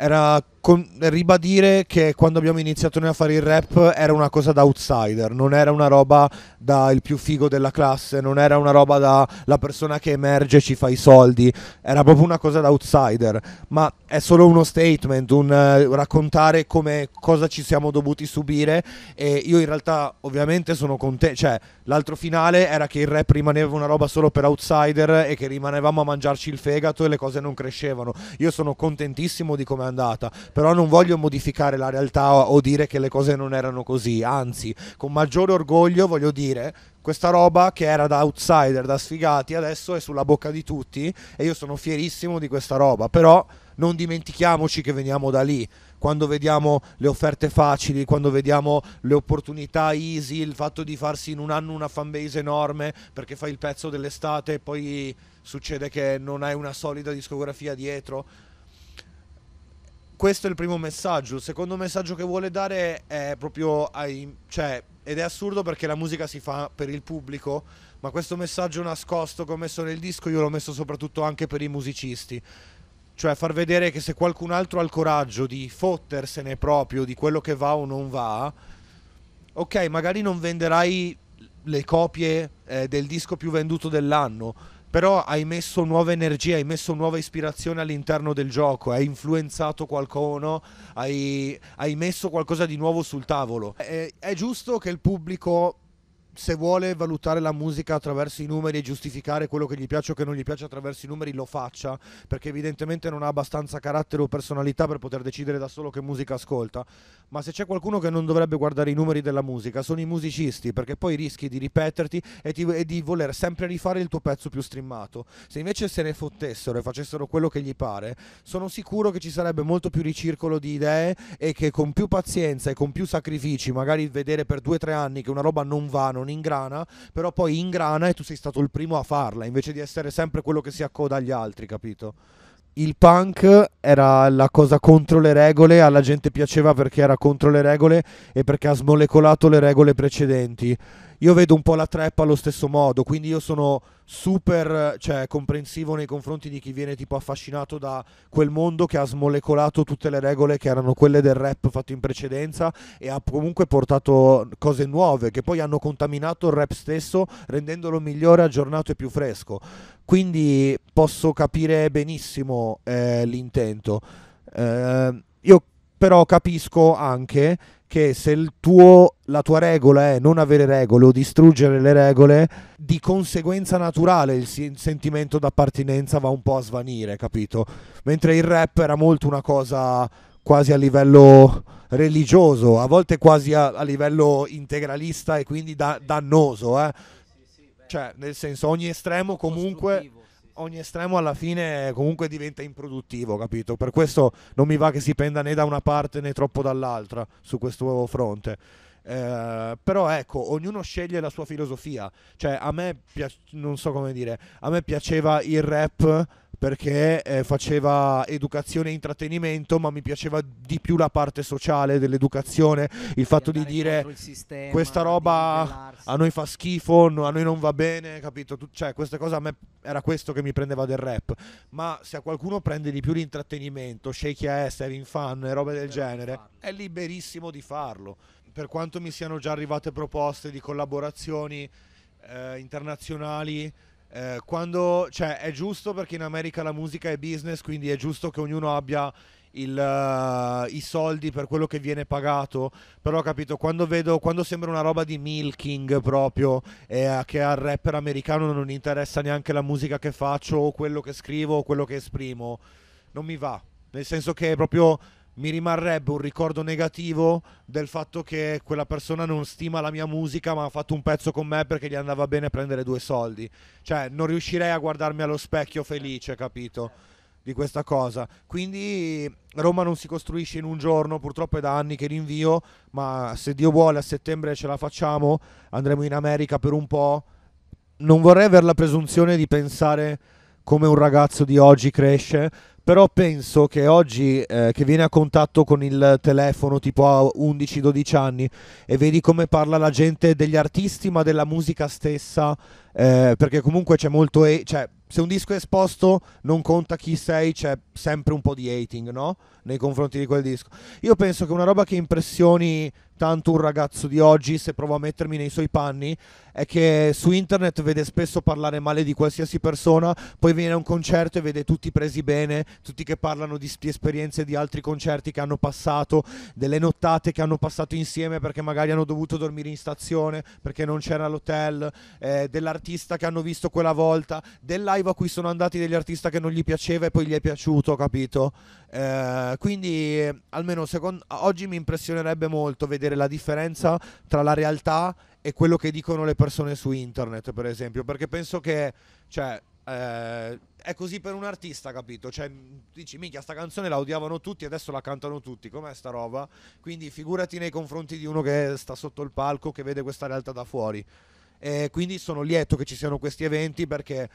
အဲ့ဒါ con, ribadire che quando abbiamo iniziato noi a fare il rap era una cosa da outsider, non era una roba da il più figo della classe, non era una roba da la persona che emerge ci fa i soldi, era proprio una cosa da outsider, ma è solo uno statement, un uh, raccontare come cosa ci siamo dovuti subire e io in realtà ovviamente sono contento, cioè l'altro finale era che il rap rimaneva una roba solo per outsider e che rimanevamo a mangiarci il fegato e le cose non crescevano. Io sono contentissimo di come è andata però non voglio modificare la realtà o dire che le cose non erano così, anzi con maggiore orgoglio voglio dire questa roba che era da outsider, da sfigati, adesso è sulla bocca di tutti e io sono fierissimo di questa roba, però non dimentichiamoci che veniamo da lì, quando vediamo le offerte facili, quando vediamo le opportunità easy, il fatto di farsi in un anno una fanbase enorme perché fai il pezzo dell'estate e poi succede che non hai una solida discografia dietro questo è il primo messaggio. Il secondo messaggio che vuole dare è proprio ai. Cioè, ed è assurdo perché la musica si fa per il pubblico, ma questo messaggio nascosto che ho messo nel disco io l'ho messo soprattutto anche per i musicisti. Cioè far vedere che se qualcun altro ha il coraggio di fottersene proprio di quello che va o non va, ok, magari non venderai le copie eh, del disco più venduto dell'anno, però hai messo nuova energia, hai messo nuova ispirazione all'interno del gioco, hai influenzato qualcuno, hai, hai messo qualcosa di nuovo sul tavolo. È, è giusto che il pubblico se vuole valutare la musica attraverso i numeri e giustificare quello che gli piace o che non gli piace attraverso i numeri, lo faccia, perché evidentemente non ha abbastanza carattere o personalità per poter decidere da solo che musica ascolta. Ma se c'è qualcuno che non dovrebbe guardare i numeri della musica, sono i musicisti, perché poi rischi di ripeterti e, ti, e di voler sempre rifare il tuo pezzo più streamato. Se invece se ne fottessero e facessero quello che gli pare, sono sicuro che ci sarebbe molto più ricircolo di idee e che con più pazienza e con più sacrifici, magari vedere per due o tre anni che una roba non va, non non ingrana, però poi ingrana e tu sei stato il primo a farla, invece di essere sempre quello che si accoda agli altri, capito? il punk era la cosa contro le regole, alla gente piaceva perché era contro le regole e perché ha smolecolato le regole precedenti io vedo un po' la trappa allo stesso modo, quindi io sono super cioè, comprensivo nei confronti di chi viene tipo affascinato da quel mondo che ha smolecolato tutte le regole che erano quelle del rap fatto in precedenza e ha comunque portato cose nuove che poi hanno contaminato il rap stesso rendendolo migliore, aggiornato e più fresco. Quindi posso capire benissimo eh, l'intento. Eh, io però capisco anche che se tuo, la tua regola è non avere regole o distruggere le regole, di conseguenza naturale il sentimento d'appartenenza va un po' a svanire, capito? Mentre il rap era molto una cosa quasi a livello religioso, a volte quasi a, a livello integralista e quindi da, dannoso, eh? Cioè, nel senso, ogni estremo comunque ogni estremo alla fine comunque diventa improduttivo, capito? Per questo non mi va che si penda né da una parte né troppo dall'altra su questo fronte. Eh, però ecco, ognuno sceglie la sua filosofia. Cioè, a me piace, non so come dire, a me piaceva il rap perché eh, faceva educazione e intrattenimento, ma mi piaceva di più la parte sociale dell'educazione, il fatto di, di dire sistema, questa roba a noi fa schifo, a noi non va bene, capito? cioè, questa cosa a me era questo che mi prendeva del rap, ma se a qualcuno prende di più l'intrattenimento, shake ass, having fun e robe del genere, è liberissimo di farlo. Per quanto mi siano già arrivate proposte di collaborazioni eh, internazionali, eh, quando, cioè, è giusto perché in America la musica è business, quindi è giusto che ognuno abbia il, uh, i soldi per quello che viene pagato. Però ho capito, quando vedo, quando sembra una roba di milking proprio, eh, che al rapper americano non interessa neanche la musica che faccio o quello che scrivo o quello che esprimo, non mi va. Nel senso che proprio mi rimarrebbe un ricordo negativo del fatto che quella persona non stima la mia musica ma ha fatto un pezzo con me perché gli andava bene prendere due soldi. Cioè non riuscirei a guardarmi allo specchio felice, capito? Di questa cosa. Quindi Roma non si costruisce in un giorno, purtroppo è da anni che rinvio, ma se Dio vuole a settembre ce la facciamo, andremo in America per un po'. Non vorrei avere la presunzione di pensare come un ragazzo di oggi cresce, però penso che oggi eh, che viene a contatto con il telefono tipo a 11-12 anni e vedi come parla la gente degli artisti ma della musica stessa eh, perché comunque c'è molto e- cioè se un disco è esposto non conta chi sei c'è sempre un po' di hating no? nei confronti di quel disco io penso che una roba che impressioni tanto un ragazzo di oggi, se provo a mettermi nei suoi panni, è che su internet vede spesso parlare male di qualsiasi persona, poi viene a un concerto e vede tutti presi bene, tutti che parlano di esperienze di altri concerti che hanno passato, delle nottate che hanno passato insieme perché magari hanno dovuto dormire in stazione, perché non c'era l'hotel, eh, dell'artista che hanno visto quella volta, del live a cui sono andati degli artisti che non gli piaceva e poi gli è piaciuto, capito? Eh, quindi almeno secondo, oggi mi impressionerebbe molto vedere vedere la differenza tra la realtà e quello che dicono le persone su internet, per esempio, perché penso che, cioè, eh, è così per un artista, capito? Cioè, dici, minchia, sta canzone la odiavano tutti, adesso la cantano tutti, com'è sta roba? Quindi figurati nei confronti di uno che sta sotto il palco, che vede questa realtà da fuori. E quindi sono lieto che ci siano questi eventi perché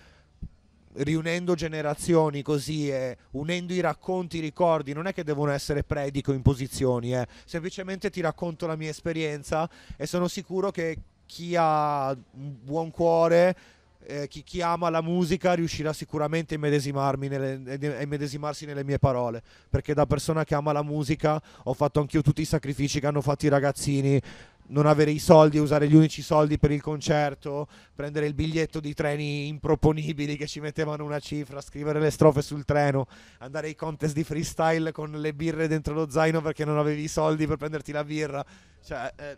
riunendo generazioni così e eh, unendo i racconti, i ricordi, non è che devono essere predico in posizioni, eh. semplicemente ti racconto la mia esperienza e sono sicuro che chi ha un buon cuore, eh, chi, chi, ama la musica riuscirà sicuramente a, nelle, a immedesimarsi nelle mie parole, perché da persona che ama la musica ho fatto anch'io tutti i sacrifici che hanno fatto i ragazzini non avere i soldi, usare gli unici soldi per il concerto, prendere il biglietto di treni improponibili che ci mettevano una cifra, scrivere le strofe sul treno, andare ai contest di freestyle con le birre dentro lo zaino perché non avevi i soldi per prenderti la birra. Cioè, eh,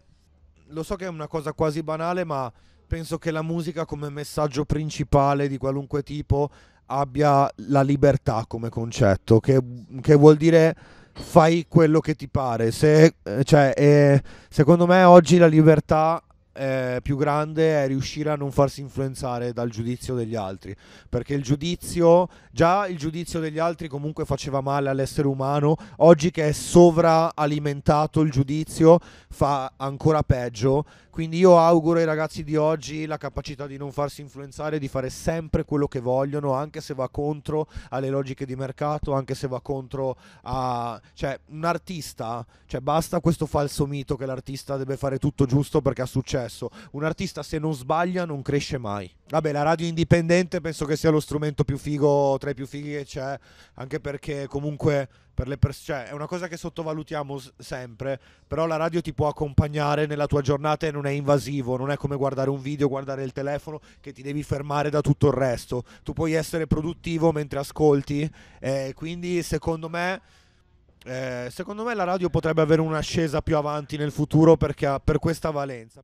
lo so che è una cosa quasi banale, ma penso che la musica come messaggio principale di qualunque tipo abbia la libertà come concetto, che, che vuol dire fai quello che ti pare. Se, eh, cioè, eh, secondo me oggi la libertà eh, più grande è riuscire a non farsi influenzare dal giudizio degli altri, perché il giudizio, già il giudizio degli altri comunque faceva male all'essere umano, oggi che è sovraalimentato il giudizio fa ancora peggio, quindi io auguro ai ragazzi di oggi la capacità di non farsi influenzare, di fare sempre quello che vogliono, anche se va contro alle logiche di mercato, anche se va contro a... cioè un artista, cioè basta questo falso mito che l'artista deve fare tutto giusto perché ha successo successo. Un artista se non sbaglia non cresce mai. Vabbè, la radio indipendente penso che sia lo strumento più figo, tra i più fighi che c'è, anche perché comunque per le pers- cioè, è una cosa che sottovalutiamo s- sempre, però la radio ti può accompagnare nella tua giornata e non è invasivo, non è come guardare un video, guardare il telefono che ti devi fermare da tutto il resto. Tu puoi essere produttivo mentre ascolti, eh, quindi secondo me... Eh, secondo me la radio potrebbe avere un'ascesa più avanti nel futuro perché ha, per questa valenza.